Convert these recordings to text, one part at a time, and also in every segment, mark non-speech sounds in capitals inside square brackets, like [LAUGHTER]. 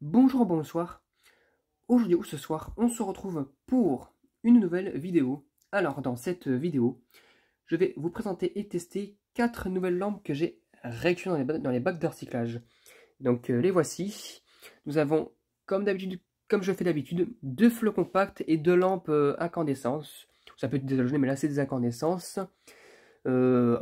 Bonjour, bonsoir. Aujourd'hui ou ce soir, on se retrouve pour une nouvelle vidéo. Alors, dans cette vidéo, je vais vous présenter et tester quatre nouvelles lampes que j'ai récupérées dans les, bacs, de recyclage. Donc, euh, les voici. Nous avons, comme d'habitude, comme je fais d'habitude, deux flots compacts et deux lampes euh, Ça peut être désolé, mais là, c'est des incandescences. Euh,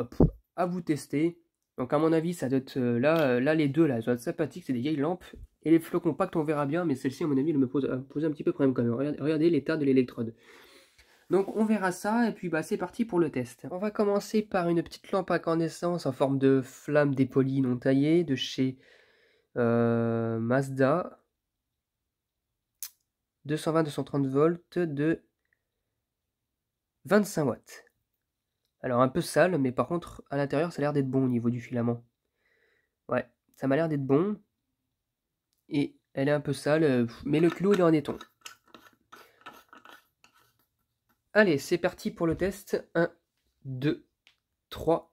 à vous tester. Donc à mon avis, ça doit être euh, là, euh, là les deux, là, ça être sympathique, c'est des vieilles lampes. Et les flots compacts, on verra bien, mais celle-ci, à mon avis, elle me pose, euh, un petit peu problème quand même. Regardez, l'état de l'électrode. Donc on verra ça, et puis bah, c'est parti pour le test. On va commencer par une petite lampe à incandescence en forme de flamme dépolie non taillée de chez Mazda. 220-230 volts de 25 watts. Alors un peu sale, mais par contre, à l'intérieur, ça a l'air d'être bon au niveau du filament. Ouais, ça m'a l'air d'être bon. Et elle est un peu sale, euh, mais le clou, est en éton. Allez, c'est parti pour le test. 1, 2, 3.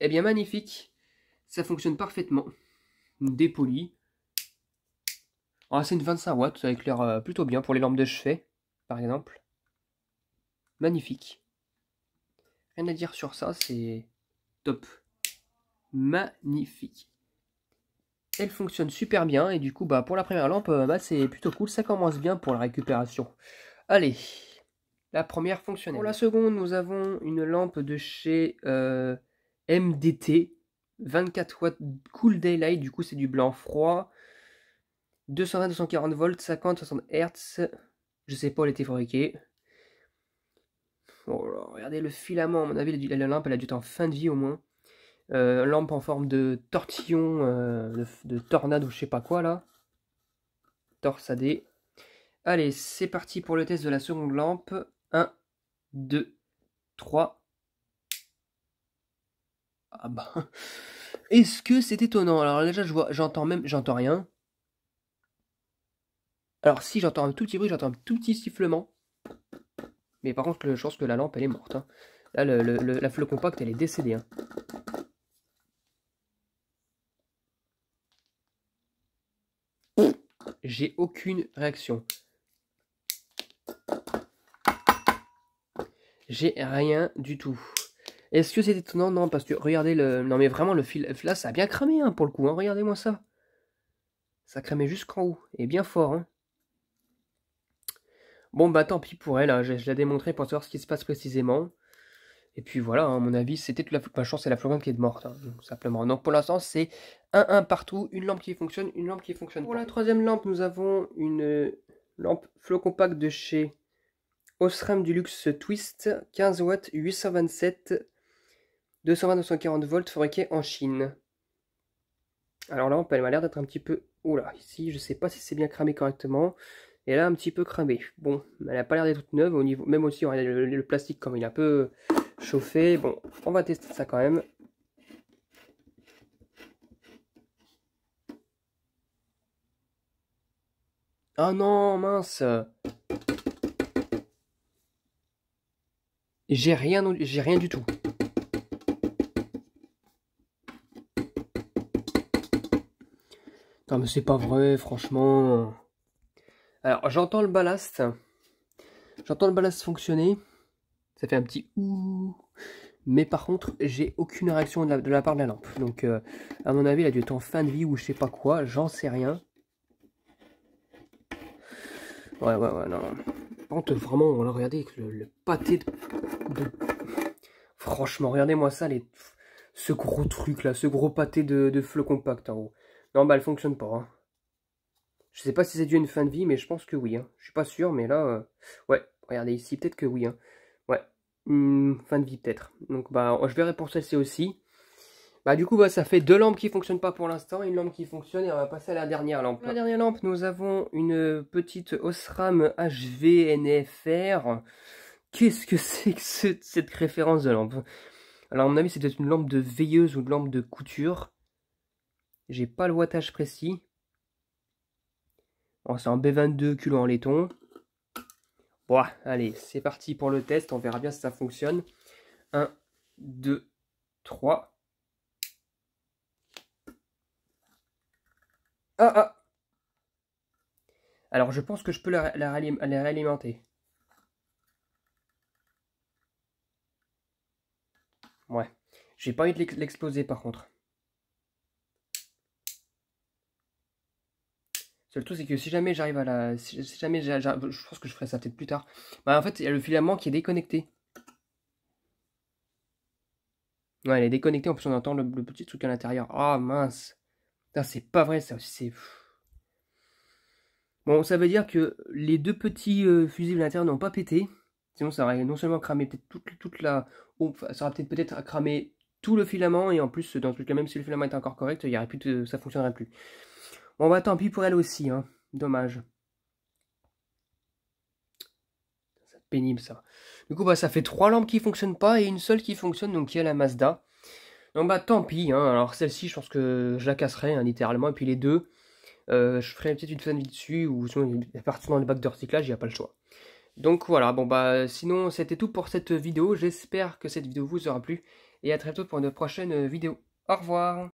Eh bien, magnifique. Ça fonctionne parfaitement. Dépoli. Ah, c'est une 25 watts, ça éclaire euh, plutôt bien pour les lampes de chevet, par exemple. Magnifique. Rien à dire sur ça, c'est top. Magnifique. Elle fonctionne super bien et du coup bah pour la première lampe euh, bah, c'est plutôt cool, ça commence bien pour la récupération. Allez, la première fonctionnelle. Pour la seconde, nous avons une lampe de chez euh, MDT, 24 watts cool daylight, du coup c'est du blanc froid. 220-240 volts, 50-60 Hz. Je sais pas où elle était fabriquée. Oh regardez le filament, à mon avis, la, lampe, elle a dû être en fin de vie au moins. Euh, lampe en forme de tortillon, euh, de, tornade ou je sais pas quoi là. Torsadé. Allez, c'est parti pour le test de la seconde lampe. 1, 2, 3. Ah bah. [LAUGHS] Est-ce que c'est étonnant Alors déjà, je vois, j'entends même, j'entends rien. Alors si j'entends un tout petit bruit, j'entends un tout petit sifflement. Mais par contre, je pense que la lampe, elle est morte. Hein. Là, la flot compacte, elle est décédée. Hein. J'ai aucune réaction. J'ai rien du tout. Est-ce que c'est étonnant Non, parce que regardez le. Non, mais vraiment, le fil. Là, ça a bien cramé hein, pour le coup. Regardez-moi ça. Ça cramait jusqu'en haut. Et bien fort. Hein. Bon, bah tant pis pour elle, hein. je, l'ai démontré pour savoir ce qui se passe précisément. Et puis voilà, hein, à mon avis, c'était toute la, ma chance, c'est la Florine qui est morte, hein, donc, simplement. Donc pour l'instant, c'est 1-1 partout, une lampe qui fonctionne, une lampe qui fonctionne Pour la troisième lampe, nous avons une euh, lampe flot compact de chez Osram Deluxe Twist, 15 watts, 827, 220-240 volts, fabriquée en Chine. Alors la lampe, elle m'a l'air d'être un petit peu... là, ici, je sais pas si c'est bien cramé correctement. Et là, un petit peu cramé Bon, elle n'a pas l'air d'être toute neuve, au niveau, même aussi, le, plastique, comme il a un peu chauffé. Bon, on va tester ça quand même. Ah non, mince J'ai rien, j'ai rien du tout. Non mais c'est pas vrai, franchement. Alors, j'entends le ballast. J'entends le ballast fonctionner. Ça fait un petit ouh. Mais par contre, j'ai aucune réaction de la, part de la lampe. Donc, euh, à mon avis, elle a dû être en fin de vie ou je sais pas quoi. J'en sais rien. Ouais, ouais, ouais, non. Par vraiment, on le, pâté de, Franchement, regardez-moi ça, les... ce gros truc là, ce gros pâté de, de compact en haut. Non, bah, elle fonctionne pas. Hein. Je sais pas si c'est dû à une fin de vie, mais je pense que oui. Je hein. Je suis pas sûr, mais là, euh, ouais, regardez ici, peut-être que oui. Hein. Ouais, hum, fin de vie peut-être. Donc bah, oh, je verrai pour celle-ci aussi. Bah du coup, bah, ça fait deux lampes qui fonctionnent pas pour l'instant, une lampe qui fonctionne et on va passer à la dernière lampe. La dernière lampe, nous avons une petite Osram HVNFR. Qu'est-ce que c'est que cette référence de lampe Alors à mon avis, c'est peut-être une lampe de veilleuse ou de lampe de couture. J'ai pas le wattage précis. On c'est en B22 culot en laiton. Bon, allez, c'est parti pour le test. On verra bien si ça fonctionne. 1, 2, 3. Ah ah Alors, je pense que je peux la, la réalimenter. Ouais. J'ai pas envie de l'exploser par contre. Le tout, c'est que si jamais j'arrive à la. Si, jamais Je pense que je ferai ça peut-être plus tard. Bah, en fait, il y a le filament qui est déconnecté. Ouais, elle est déconnectée. En plus, on entend le, petit truc à l'intérieur. Ah mince. c'est pas vrai, ça aussi. C'est. Bon, ça veut dire que les deux petits euh, fusibles à l'intérieur n'ont pas pété. Sinon, ça aurait non seulement cramé peut-être toute, toute, la. Oh, ça aurait peut-être peut-être cramé tout le filament. Et en plus, dans tout cas, même si le filament était encore correct, il y aurait plus ça fonctionnerait plus. Bon bah tant pis pour elle aussi, hein. dommage. C'est pénible ça. Du coup bah ça fait trois lampes qui fonctionnent pas et une seule qui fonctionne, donc qui est la Mazda. Donc bah tant pis, hein. alors celle-ci je pense que je la casserai hein, littéralement, et puis les deux, euh, je ferai peut-être une fin dessus, ou sinon à partir dans le bac de recyclage, il n'y a pas le choix. Donc voilà, bon bah sinon c'était tout pour cette vidéo, j'espère que cette vidéo vous aura plu, et à très bientôt pour une prochaine vidéo. Au revoir